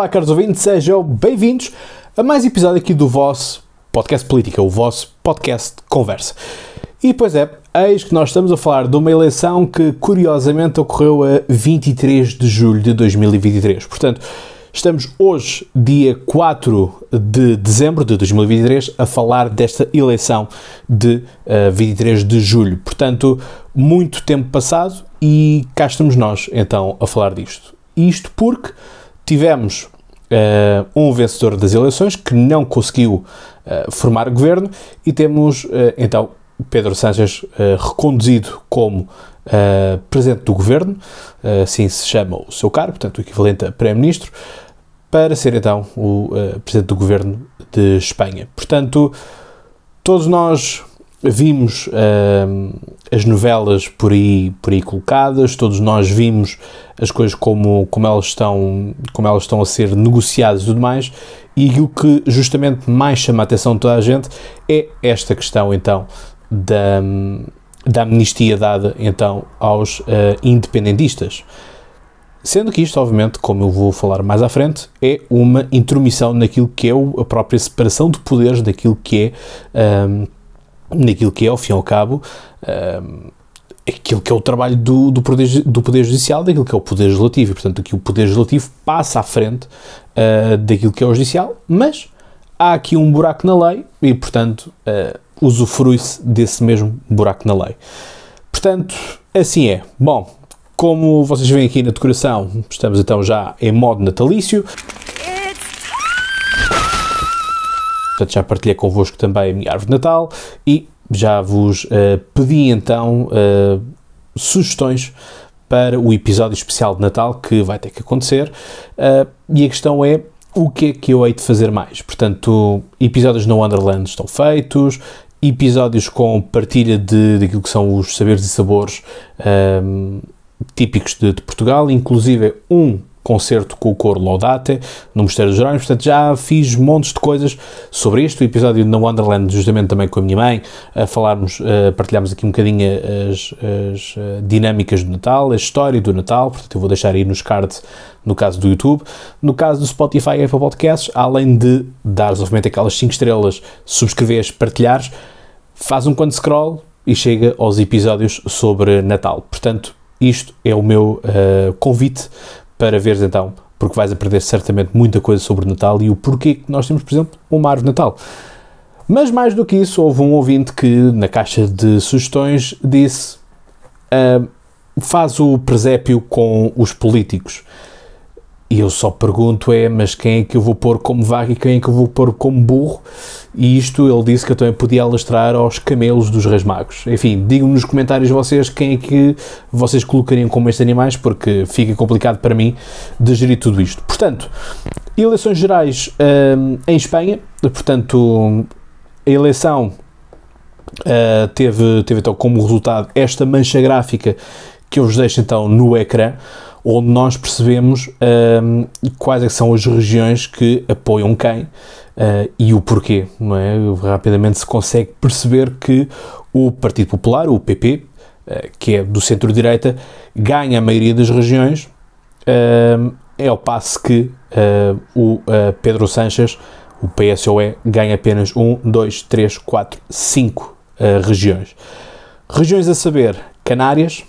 Olá, caros ouvintes, sejam bem-vindos a mais um episódio aqui do vosso podcast política, o vosso podcast conversa. E pois é, eis que nós estamos a falar de uma eleição que curiosamente ocorreu a 23 de julho de 2023. Portanto, Estamos hoje, dia 4 de dezembro de 2023, a falar desta eleição de uh, eh, 23 de julho. Portanto, muito tempo passado e cá estamos nós, então, a falar disto. Isto porque tivemos uh, um vencedor das eleições que não conseguiu uh, formar governo e temos eh, então Pedro Sánchez reconduzido como presidente do governo, assim se chama o seu cargo, portanto o equivalente a primeiro-ministro, para ser então o presidente do governo de Espanha. Portanto, todos nós vimos uh, as novelas por aí, por aí colocadas, todos nós vimos as coisas como, como, elas estão, como elas estão a ser negociadas e tudo mais, e o que justamente mais chama a atenção de toda a gente é esta questão então da, da amnistia dada então aos uh, independentistas. Sendo que isto, obviamente, como eu vou falar mais à frente, é uma intromissão naquilo que é a própria separação de poderes, daquilo que é. Uh, naquilo que é, ao fim e ao cabo, um, eh, aquilo que é o trabalho do, do, poder, do Poder Judicial, daquilo que é o Poder Legislativo. E, portanto, aqui o Poder Legislativo passa à frente uh, daquilo que é o Judicial, mas há aqui um buraco na lei e, portanto, uh, usufrui-se desse mesmo buraco na lei. Portanto, assim é. Bom, como vocês veem aqui na decoração, estamos então já em modo natalício. portanto já partilhei convosco também a minha árvore de Natal e já vos uh, pedi então uh, sugestões para o episódio especial de Natal que vai ter que acontecer uh, e a questão é o que é que eu hei de fazer mais? Portanto, episódios no Wonderland estão feitos, episódios com partilha de, daquilo que são os saberes e sabores um, típicos de, de Portugal, inclusive um concerto com o coro Laudate no Mosteiro dos Jerónimos. Portanto, já fiz montes de coisas sobre isto. O episódio no Wonderland, justamente também com a minha mãe, a falarmos, a eh, partilharmos aqui um bocadinho eh, as, as eh, dinâmicas do Natal, a história do Natal. Portanto, eu vou deixar aí nos cards no caso do YouTube. No caso do Spotify e Apple Podcasts, além de dar obviamente aquelas 5 estrelas, subscreveres, partilhares, faz um quando scroll e chega aos episódios sobre Natal. Portanto, isto é o meu uh, convite para veres então, porque vais aprender certamente muita coisa sobre o Natal e o porquê que nós temos, por exemplo, uma árvore de Natal. Mas mais do que isso, houve um ouvinte que na caixa de sugestões disse uh, faz o presépio com os políticos. E eu só pergunto é, mas quem é que eu vou pôr como vaca e quem é que eu vou pôr como burro? E isto ele disse que eu também podia alastrar aos camelos dos reis magos. Enfim, digam-me nos comentários vocês quem é que vocês colocariam como estes animais, porque fica complicado para mim de gerir tudo isto. Portanto, eleições gerais hum, em Espanha, portanto, a eleição Uh, teve, teve então como resultado esta mancha gráfica que eu vos deixo então no ecrã onde nós percebemos um, quais é são as regiões que apoiam quem uh, e o porquê. Não é? Rapidamente se consegue perceber que o Partido Popular, o PP, uh, eh, que é do centro-direita, ganha a maioria das regiões, uh, é ao passo que eh, o Pedro Sanches, o PSOE, ganha apenas 1, 2, 3, 4, 5 regiões. Regiões a saber: Canárias,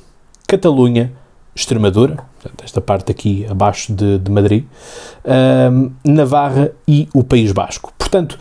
Catalunha, Extremadura, esta parte aqui abaixo de, de Madrid, um, Navarra e o País Basco. Portanto,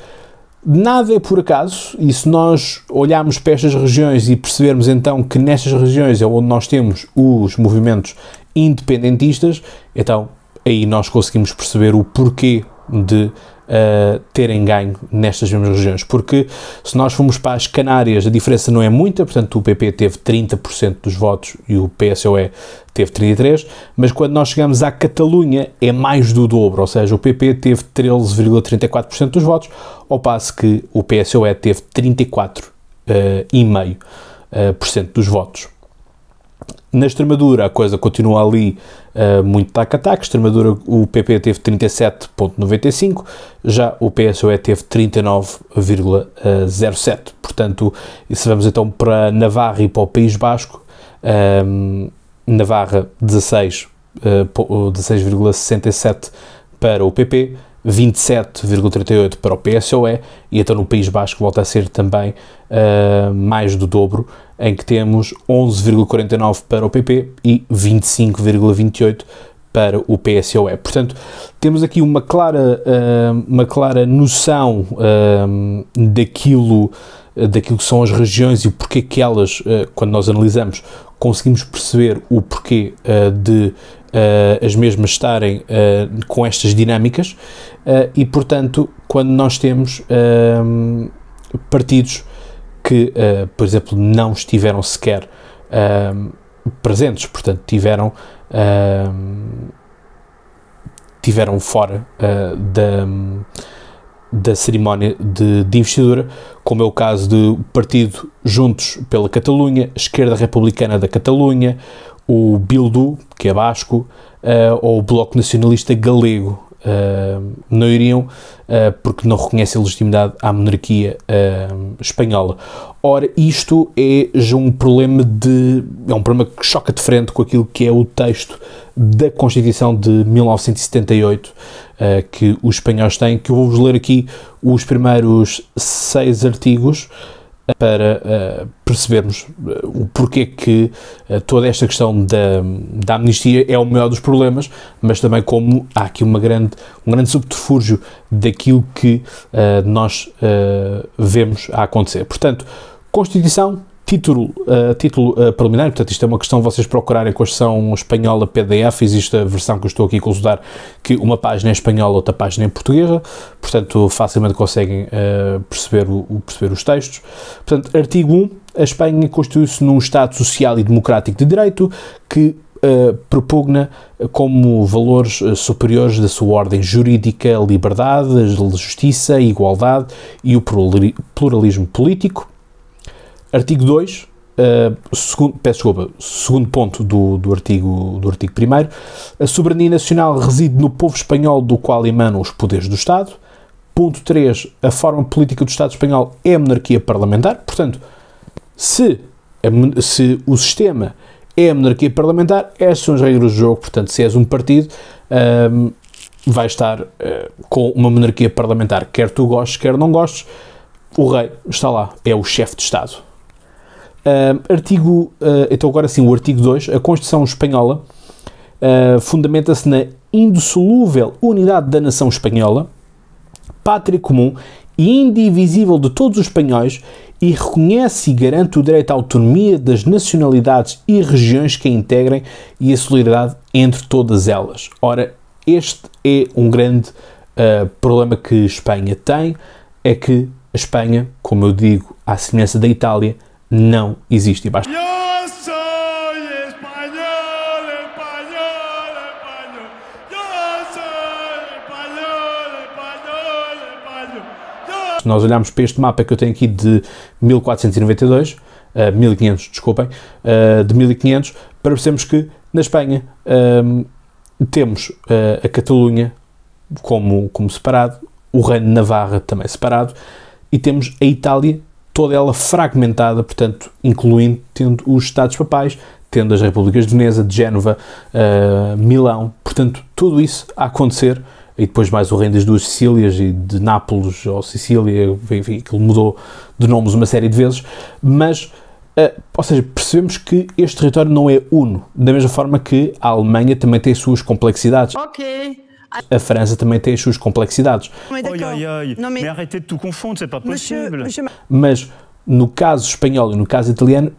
nada é por acaso, e se nós olharmos para estas regiões e percebermos então que nestas regiões é onde nós temos os movimentos independentistas, então aí nós conseguimos perceber o porquê de uh, terem ganho nestas mesmas regiões, porque se nós formos para as Canárias a diferença não é muita, portanto o PP teve 30% dos votos e o PSOE teve 33, mas quando nós chegamos à Catalunha é mais do dobro, ou seja, o PP teve 13,34% dos votos, ao passo que o PSOE teve 34,5% uh, uh, dos votos. Na Extremadura, a coisa continua ali uh, muito tac-a-tac. Extremadura, o PP teve 37,95, já o PSOE teve 39,07. Portanto, se vamos então para Navarra e para o País Basco, um, ehm, Navarra 16,67 uh, 16 para o PP, 27,38 para o PSOE e então no País Basco volta a ser também uh, mais do dobro, em que temos 11,49 para o PP e 25,28 para o PSOE. Portanto, temos aqui uma clara, uh, uma clara noção uh, daquilo, daquilo que são as regiões e porque que elas, quando nós analisamos, conseguimos perceber o porquê de uh, as mesmas estarem uh, com estas dinâmicas eh, e, portanto, quando nós temos partidos que, por exemplo, não estiveram sequer presentes, portanto, tiveram tiveram fora da da cerimónia de, de, investidura, como é o caso do partido Juntos pela Catalunha, Esquerda Republicana da Catalunha, o Bildu, que é basco, uh, ou o Bloco Nacionalista Galego, ah, não iriam ah, porque não reconhecem a legitimidade à monarquia ah, espanhola. Ora, isto é já um problema de. é um problema que choca de frente com aquilo que é o texto da Constituição de 1978 que os espanhóis têm, que eu vou-vos ler aqui os primeiros seis artigos para uh, percebermos eh, o porquê que uh, toda esta questão da, da amnistia é o maior dos problemas, mas também como há aqui uma grande, um grande subterfúgio daquilo que uh, nós vemos a acontecer. Portanto, Constituição, título, uh, título uh, preliminar, portanto isto é uma questão vocês procurarem com a versão espanhola PDF, existe a versão que eu estou aqui a consultar que uma página é espanhola, outra página é portuguesa, portanto facilmente conseguem uh, perceber, o, perceber os textos. Portanto, artigo 1, a Espanha constitui-se num Estado social e democrático de direito que Uh, propugna como valores superiores da sua ordem jurídica a liberdade, a justiça, a igualdade e o pluralismo político. Artigo 2, uh, eh, segundo, peço desculpa, segundo ponto do, do artigo do artigo 1 a soberania nacional reside no povo espanhol do qual emanam os poderes do Estado. Ponto 3, a forma política do Estado espanhol é a monarquia parlamentar. Portanto, se, a, se o sistema é a monarquia parlamentar, essas são as regras do jogo. Portanto, se és um partido, um, ehm, vai estar uh, com uma monarquia parlamentar, quer tu gostes, quer não gostes, o rei está lá, é o chefe de Estado. Uh, artigo, uh, então agora sim, o artigo 2, a Constituição Espanhola uh, fundamenta-se na indissolúvel unidade da nação espanhola, pátria comum e indivisível de todos os espanhóis e reconhece e garante o direito à autonomia das nacionalidades e regiões que a integrem e a solidariedade entre todas elas. Ora, este é um grande uh, problema que Espanha tem, é que a Espanha, como eu digo, à semelhança da Itália, não existe. Basta... Se nós olharmos para este mapa que eu tenho aqui de 1492, uh, 1500, desculpem, uh, de 1500, percebemos que na Espanha eh, temos eh, a Catalunha como, como separado, o Reino de Navarra também separado, e temos a Itália toda ela fragmentada, portanto, incluindo tendo os Estados Papais, tendo as Repúblicas de Veneza, de Génova, uh, Milão, portanto, tudo isso a acontecer, e depois mais o reino das duas Sicílias e de Nápoles ou Sicília, enfim, aquilo mudou de nomes uma série de vezes, mas, uh, ou seja, percebemos que este território não é uno, da mesma forma que a Alemanha também tem suas complexidades. Ok, a França também tem as suas complexidades. É oi, oi, oi. Não, mas... mas de tudo confondre, c'est pas possível. Mas no caso espanhol e no caso italiano,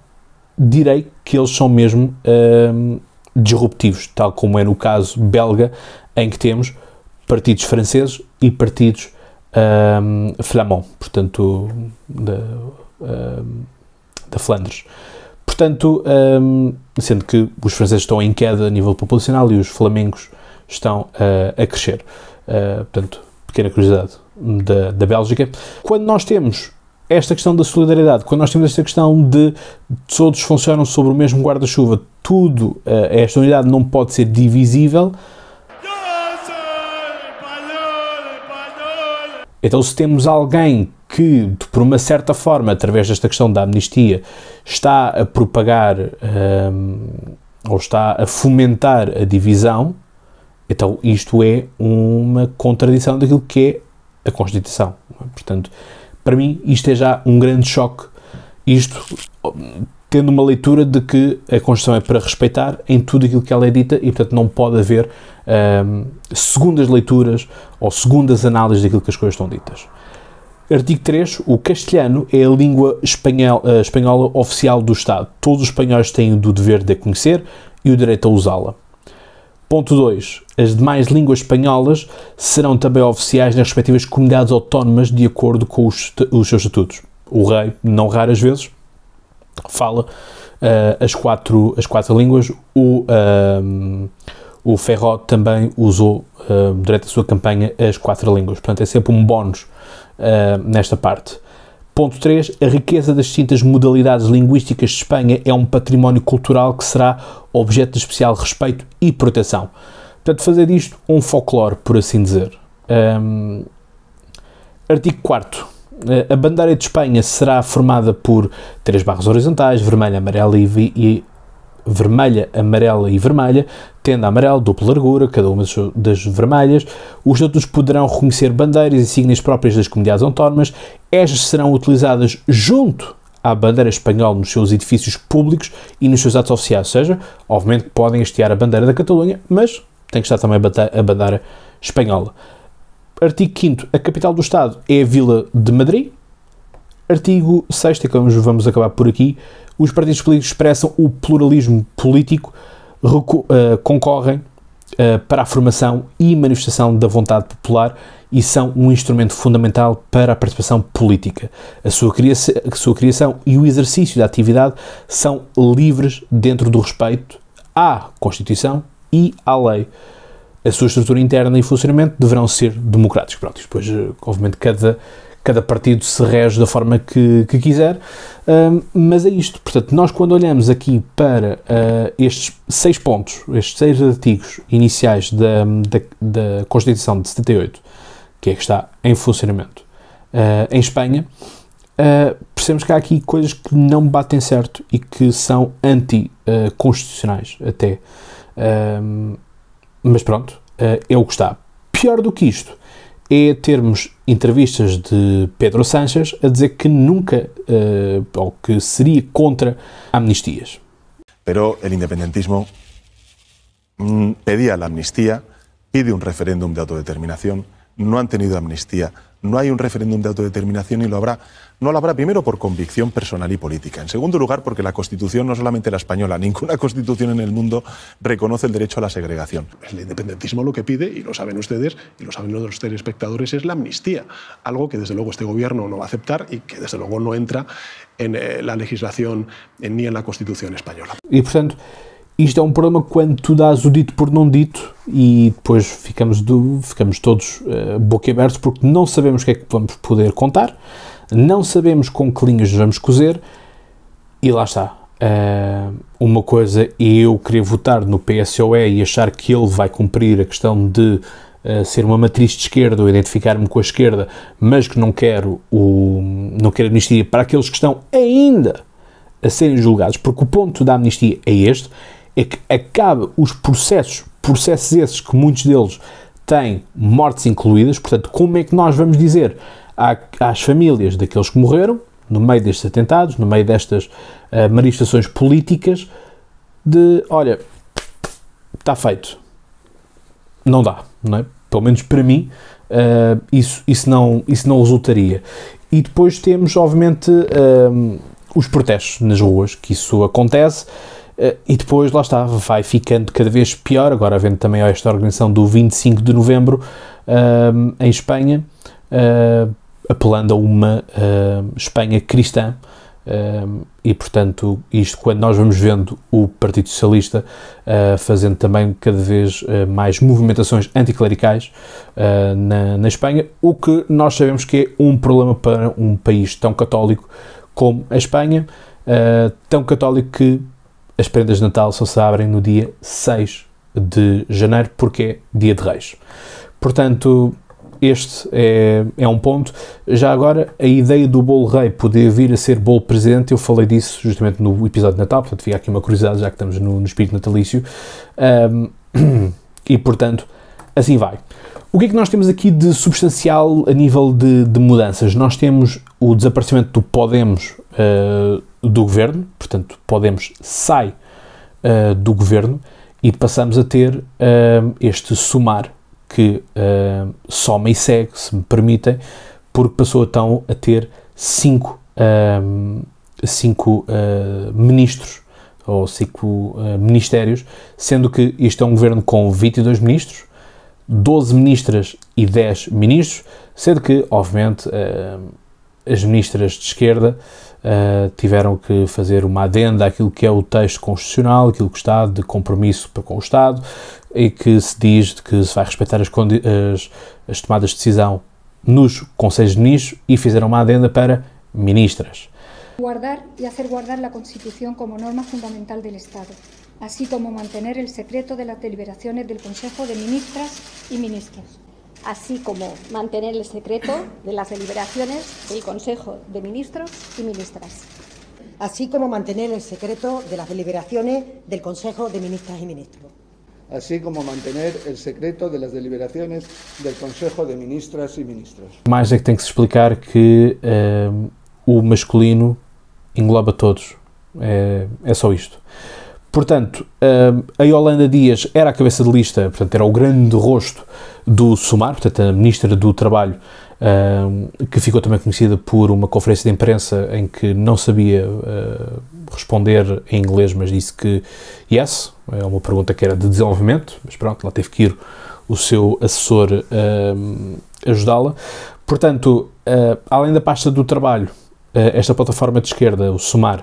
direi que eles são mesmo hum, disruptivos, tal como é no caso belga, em que temos partidos franceses e partidos um, flamand, portanto, da, hum, da Flandres. Portanto, um, sendo que os franceses estão em queda a nível populacional e os flamengos estão uh, a crescer. Uh, portanto, pequena curiosidade da, da Bélgica. Quando nós temos esta questão da solidariedade, quando nós temos esta questão de todos funcionam sobre o mesmo guarda-chuva, tudo, uh, esta unidade não pode ser divisível. Então, se temos alguém que, por uma certa forma, através desta questão da amnistia, está a propagar um, ehm, ou está a fomentar a divisão, então isto é uma contradição daquilo que é a Constituição. É? Portanto, para mim isto é já um grande choque. Isto tendo uma leitura de que a Constituição é para respeitar em tudo aquilo que ela é dita e, portanto, não pode haver hum, segundas leituras ou segundas análises daquilo que as coisas estão ditas. Artigo 3. O castelhano é a língua espanhol, eh, espanhola oficial do Estado. Todos os espanhóis têm o dever de a conhecer e o direito a usá-la. Ponto 2. As demais línguas espanholas serão também oficiais nas respectivas comunidades autónomas de acordo com os, os seus estatutos. O rei, não raras vezes, fala uh, as, quatro, as quatro línguas. O, eh, o Ferro também usou, uh, durante a sua campanha, as quatro línguas. Portanto, é sempre um bónus uh, nesta parte. Ponto 3. A riqueza das distintas modalidades linguísticas de Espanha é um património cultural que será objeto de especial respeito e proteção. Portanto, fazer disto um folclore, por assim dizer. Um, artigo 4. Eh, a bandeira de Espanha será formada por três barras horizontais, vermelha, amarela e, e vermelha, amarela e vermelha, tenda amarela, dupla largura, cada uma das vermelhas. Os estatutos poderão reconhecer bandeiras e signos próprias das comunidades autónomas. Estas serão utilizadas junto à bandeira espanhola nos seus edifícios públicos e nos seus atos oficiais, ou seja, obviamente podem hastear a bandeira da Catalunha, mas tem que estar também a bandeira espanhola. Artigo 5 A capital do Estado é a Vila de Madrid. Artigo 6 que vamos, vamos acabar por aqui, os partidos políticos expressam o pluralismo político, uh, concorrem uh, para a formação e manifestação da vontade popular e são um instrumento fundamental para a participação política. A sua, criação, a sua criação e o exercício da atividade são livres dentro do respeito à Constituição e à lei. A sua estrutura interna e funcionamento deverão ser democráticos. Pronto, depois, eh, obviamente, cada cada partido se rege da forma que, que quiser, uh, mas é isto. Portanto, nós quando olhamos aqui para uh, estes seis pontos, estes seis artigos iniciais da, da, da Constituição de 78, que é que está em funcionamento eh, em Espanha, eh, percebemos que há aqui coisas que não batem certo e que são anticonstitucionais até. Hum, mas pronto, é o que está. Pior do que isto é termos entrevistas de Pedro Sánchez a decir que nunca eh, o que sería contra amnistias. Pero el independentismo mm, pedía la amnistía, pide un referéndum de autodeterminación, no han tenido amnistía, no hay un referéndum de autodeterminación y lo habrá no la habrá primero por convicción personal y política. En segundo lugar, porque la Constitución, no solamente la española, ninguna Constitución en el mundo reconoce el derecho a la segregación. El independentismo lo que pide, y lo saben ustedes, y lo saben los espectadores, es la amnistía, algo que desde luego este gobierno no va a aceptar y que desde luego no entra en eh, la legislación ni en la Constitución española. Y, tanto, esto es un um problema cuando tú das o dito por no dito y después ficamos, todos eh, porque no sabemos qué vamos poder contar. Não sabemos com que linhas vamos cozer e lá está. Uh, uma coisa é eu querer votar no PSOE e achar que ele vai cumprir a questão de uh, ser uma matriz de esquerda ou identificar-me com a esquerda, mas que não quero, o, não quero amnistia para aqueles que estão ainda a serem julgados, porque o ponto da amnistia é este, é que acaba os processos, processos esses que muitos deles têm mortes incluídas, portanto, como é que nós vamos dizer às famílias daqueles que morreram, no meio destes atentados, no meio destas uh, manifestações políticas, de olha, está feito. Não dá, não é? Pelo menos para mim, uh, isso, isso, não, isso não resultaria. E depois temos, obviamente, uh, os protestos nas ruas, que isso acontece. E depois, lá está, vai ficando cada vez pior. Agora, havendo também esta organização do 25 de novembro em Espanha, Uh, apelando a uma uh, Espanha cristã. Hum, e portanto, isto quando nós vamos vendo o Partido Socialista uh, fazendo também cada vez mais movimentações anticlericais na, na Espanha, o que nós sabemos que é um problema para um país tão católico como a Espanha, tão católico que as prendas de Natal só se abrem no dia 6 de janeiro, porque é dia de Reis. Portanto, este é, é um ponto. Já agora, a ideia do bolo rei poder vir a ser bolo presente, eu falei disso justamente no episódio de Natal, portanto fica aqui uma curiosidade, já que estamos no, no espírito natalício. Um, e portanto, assim vai. O que é que nós temos aqui de substancial a nível de, de mudanças? Nós temos o desaparecimento do Podemos uh, do governo, portanto, Podemos sai uh, do governo e passamos a ter uh, este sumar que uh, ah, soma e segue, se me permitem, porque passou então a ter cinco, ah, cinco uh, ministros ou cinco uh, ministérios, sendo que isto é um governo com 22 ministros, 12 ministras e 10 ministros, sendo que, obviamente, as ministras de esquerda Uh, tiveram que fazer uma adenda àquilo que é o texto constitucional, aquilo que está de compromisso para com o Estado, y e que se dice que se va a respetar las tomadas de decisão nos Conselhos de Ministros y e fizeram una adenda para ministras. Guardar y e hacer guardar la Constitución como norma fundamental del Estado, así como mantener el secreto de las deliberaciones del Consejo de Ministras y Ministros. Así como mantener el secreto de las deliberaciones del Consejo de Ministros y Ministras. Así como mantener el secreto de las deliberaciones del Consejo de Ministras y Ministros. así como mantener el secreto de las deliberaciones del Consejo de Ministras y Ministros. Mais é que tem que se explicar que ehm, o masculino engloba todos. É, é só isto. Portanto, ehm, a Yolanda Dias era a cabeça de lista, portanto, era o grande rosto do SUMAR, portanto, a Ministra do Trabalho, ehm, que ficou também conhecida por uma conferência de imprensa em que não sabia eh, responder em inglês, mas disse que yes, é uma pergunta que era de desenvolvimento, mas pronto, lá teve que ir o seu assessor hum, ajudá-la. Portanto, uh, além da pasta do trabalho, uh, esta plataforma de esquerda, o SUMAR,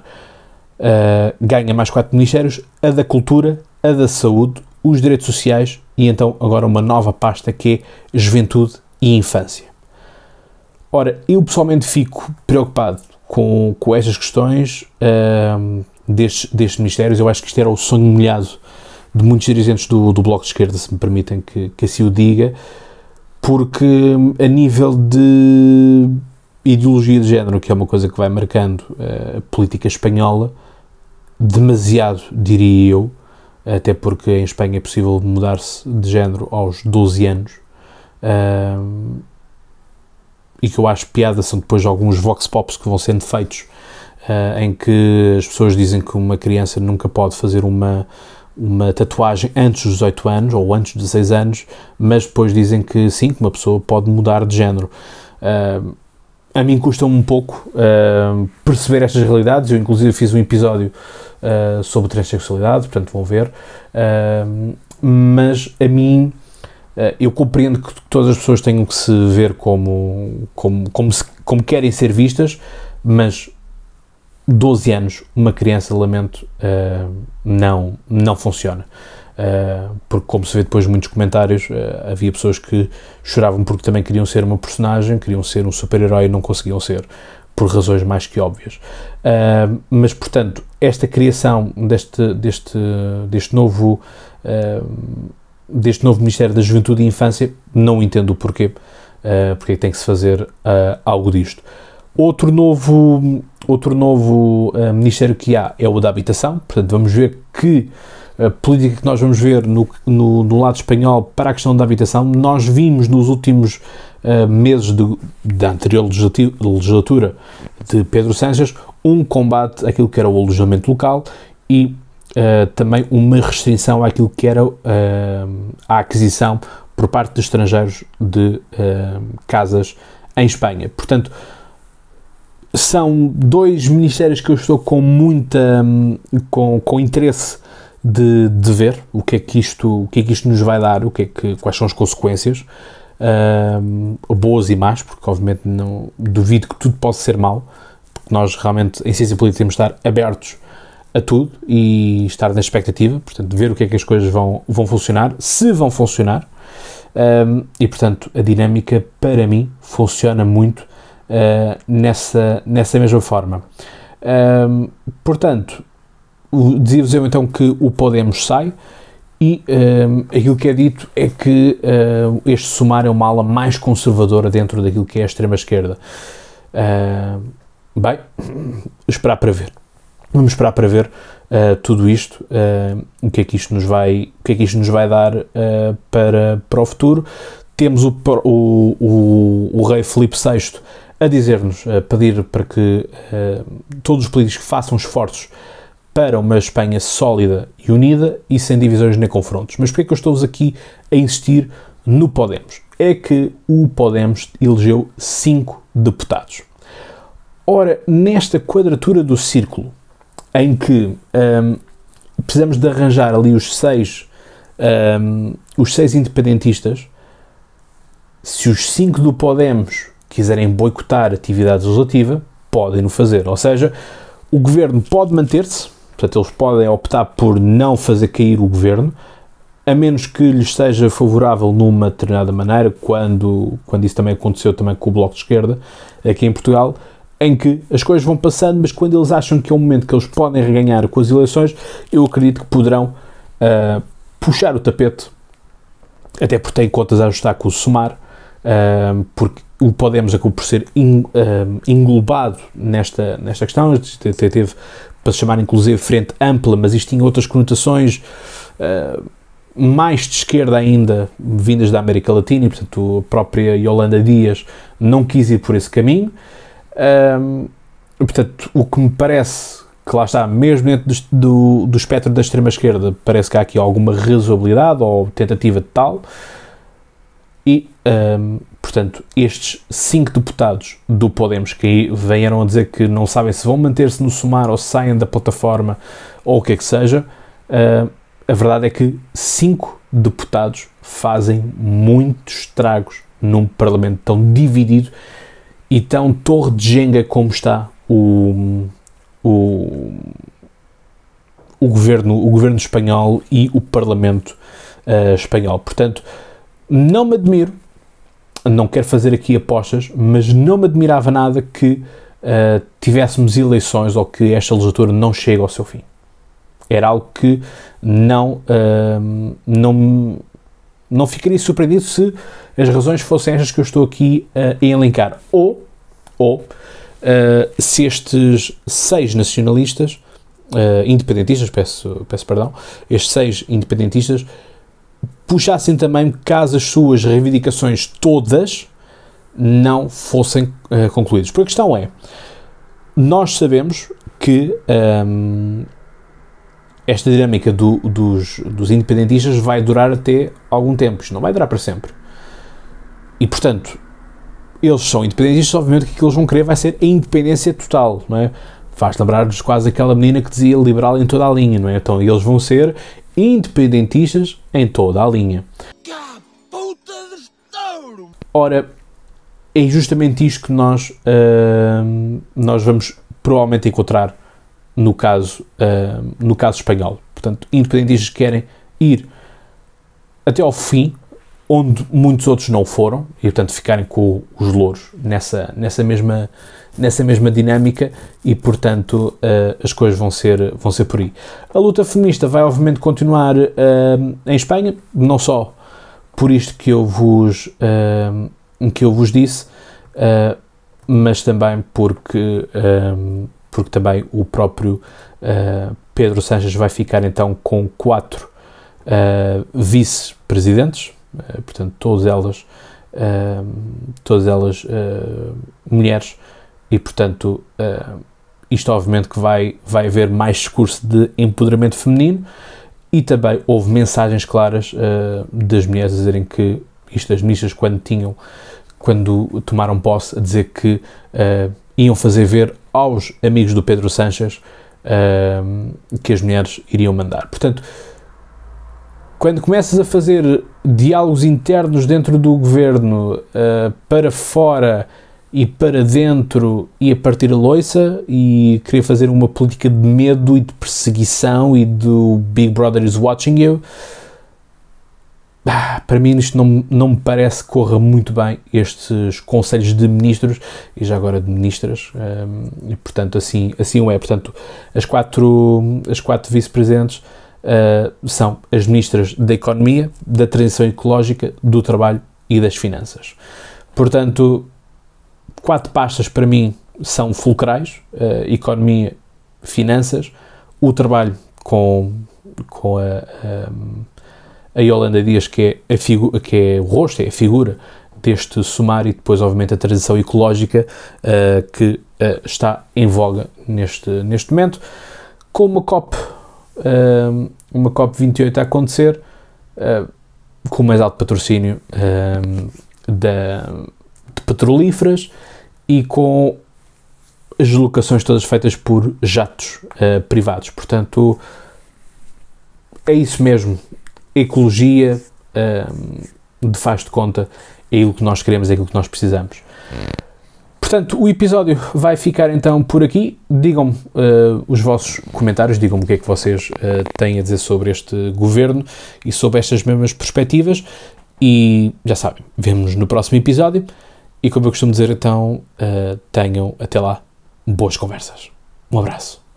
uh, ganha mais quatro ministérios, a da cultura, a da saúde, os direitos sociais e então agora uma nova pasta que é juventude e infância. Ora, eu pessoalmente fico preocupado com, com estas questões uh, destes, destes ministérios. Eu acho que isto era o sonho molhado de muitos dirigentes do, do Bloco de Esquerda, se me permitem que, que assim o diga, porque hum, a nível de ideologia de género, que é uma coisa que vai marcando uh, a política espanhola, demasiado, diria eu, até porque em Espanha é possível mudar-se de género aos 12 anos. Uh, e que eu acho piada são depois alguns vox pops que vão sendo feitos uh, em que as pessoas dizem que uma criança nunca pode fazer uma uma tatuagem antes dos 18 anos ou antes dos 16 anos, mas depois dizem que sim, que uma pessoa pode mudar de género. Uh, a mim custa um pouco uh, perceber estas realidades. Eu, inclusive, fiz um episódio uh, sobre transexualidade, portanto, vão ver. mas a mim eh, eu compreendo que todas as pessoas tenham que se ver como, como, como, se, como querem ser vistas, mas 12 anos, uma criança, lamento, uh, não, não funciona. Uh, porque, como se vê depois muitos comentários, uh, havia pessoas que choravam porque também queriam ser uma personagem, queriam ser um super-herói e não conseguiam ser, por razões mais que óbvias. mas, portanto, esta criação deste, deste, deste novo deste novo Ministério da Juventude e Infância, não entendo o porquê, uh, eh, porque tem que se fazer uh, algo disto. Outro novo, outro novo uh, Ministério que há é o da Habitação, portanto, vamos ver que a política que nós vamos ver no, no, no, lado espanhol para a questão da habitação, nós vimos nos últimos uh, meses do da anterior legislatura de Pedro Sánchez um combate àquilo que era o alojamento local e eh, também uma restrição àquilo que era uh, a aquisição por parte de estrangeiros de uh, casas em Espanha. Portanto, são dois ministérios que eu estou com muita hum, com, com interesse de, de ver o que é que isto o que é que isto nos vai dar o que é que quais são as consequências uh, boas e más porque obviamente não duvido que tudo possa ser mal porque nós realmente em ciência política temos de estar abertos a tudo e estar na expectativa, portanto, ver o que é que as coisas vão, vão funcionar, se vão funcionar. Um, e portanto, a dinâmica para mim funciona muito uh, nessa, nessa mesma forma. Um, portanto, dizia-vos eu então que o Podemos sai. E um, aquilo que é dito é que uh, este sumar é uma ala mais conservadora dentro daquilo que é a extrema-esquerda. Uh, bem, esperar para ver. Vamos esperar para ver uh, tudo isto, uh, o, que é que isto nos vai, o que é que isto nos vai dar uh, para, para o futuro. Temos o, o, o, o rei Filipe VI a dizer-nos, a pedir para que todos os políticos façam esforços para uma Espanha sólida e unida e sem divisões nem confrontos. Mas porquê é que eu estou-vos aqui a insistir no Podemos? É que o Podemos elegeu cinco deputados. Ora, nesta quadratura do círculo, em que um, precisamos de arranjar ali os seis, um, os seis independentistas. Se os cinco do Podemos quiserem boicotar atividade legislativa, podem no fazer. Ou seja, o governo pode manter-se, portanto, eles podem optar por não fazer cair o governo, a menos que lhes seja favorável numa determinada maneira, quando, quando isso também aconteceu também com o Bloco de Esquerda aqui em Portugal, em que as coisas vão passando, mas quando eles acham que é um momento que eles podem reganhar com as eleições, eu acredito que poderão uh, puxar o tapete, até porque têm contas a ajustar com o Sumar, uh, porque o Podemos acabou por ser in, uh, ah, englobado nesta, nesta questão, até teve para se chamar inclusive frente ampla, mas isto tinha outras conotações mais de esquerda ainda, vindas da América Latina, e portanto a própria Yolanda Dias não quis ir por esse caminho. Um, portanto, o que me parece que lá está, mesmo dentro do, do espectro da extrema-esquerda, parece que há aqui alguma razoabilidade ou tentativa de tal. E, um, portanto, estes cinco deputados do Podemos que aí vieram a dizer que não sabem se vão manter-se no somar ou saem da plataforma ou o que é que seja, uh, a verdade é que cinco deputados fazem muitos estragos num Parlamento tão dividido então Torre de Jenga como está o, o, o, governo, o governo espanhol e o Parlamento uh, espanhol. Portanto, não me admiro, não quero fazer aqui apostas, mas não me admirava nada que uh, tivéssemos eleições ou que esta legislatura não chegue ao seu fim. Era algo que não, uh, não, não ficaria surpreendido se as razões fossem estas que eu estou aqui uh, a elencar. Ou, ou uh, se estes seis nacionalistas, uh, independentistas, peço, peço perdão, estes seis independentistas puxassem também caso as suas reivindicações todas não fossem concluídas. Porque a questão é, nós sabemos que um, ehm, esta dinâmica do, dos, dos, independentistas vai durar até algum tempo, isto não vai durar para sempre. E portanto, eles são independentistas, obviamente que o que eles vão querer vai ser a independência total, não é? Faz lembrar-nos quase aquela menina que dizia liberal em toda a linha, não é? Então eles vão ser independentistas em toda a linha. Ora, é justamente isto que nós, uh, nós vamos provavelmente encontrar no caso, uh, no caso espanhol. Portanto, independentistas querem ir até ao fim, onde muitos outros não foram, e portanto ficarem com os louros nessa, nessa, mesma, nessa mesma dinâmica, e portanto uh, as coisas vão ser, vão ser por aí. A luta feminista vai obviamente continuar uh, em Espanha, não só por isto que eu vos, uh, que eu vos disse, mas também porque porque também o próprio uh, Pedro Sanches vai ficar então com quatro uh, vice-presidentes, uh, portanto, todas elas, todas elas mulheres, e portanto, isto obviamente que vai, vai haver mais discurso de empoderamento feminino. E também houve mensagens claras das mulheres a dizerem que isto as ministras quando tinham, quando tomaram posse, a dizer que uh, iam fazer ver aos amigos do Pedro Sanches uh, que as mulheres iriam mandar. Portanto, quando começas a fazer diálogos internos dentro do governo, uh, para fora e para dentro, e a partir a loiça, e querer fazer uma política de medo e de perseguição e do Big Brother is watching you, ah, para mim isto não, não me parece que corra muito bem estes conselhos de ministros e já agora de ministras um, e portanto assim, assim o é, portanto as quatro, as quatro vice-presidentes uh, são as ministras da Economia, da Transição Ecológica, do Trabalho e das Finanças. Portanto, quatro pastas para mim são fulcrais, uh, Economia, Finanças, o Trabalho com, com a... Um, a Yolanda Dias, que é, a que é o rosto, é a figura deste sumário, e depois, obviamente, a transição ecológica uh, que uh, está em voga neste, neste momento. Com uma COP, uh, uma COP 28 a acontecer, com o mais alto patrocínio da, de petrolíferas e com as locações todas feitas por jatos privados. Portanto, é isso mesmo ecologia de faz de conta é aquilo que nós queremos, é aquilo que nós precisamos. Portanto, o episódio vai ficar então por aqui. Digam-me uh, os vossos comentários, digam-me o que é que vocês uh, têm a dizer sobre este governo e sobre estas mesmas perspectivas. E já sabem, vemos no próximo episódio. E como eu costumo dizer, então, uh, tenham até lá boas conversas. Um abraço.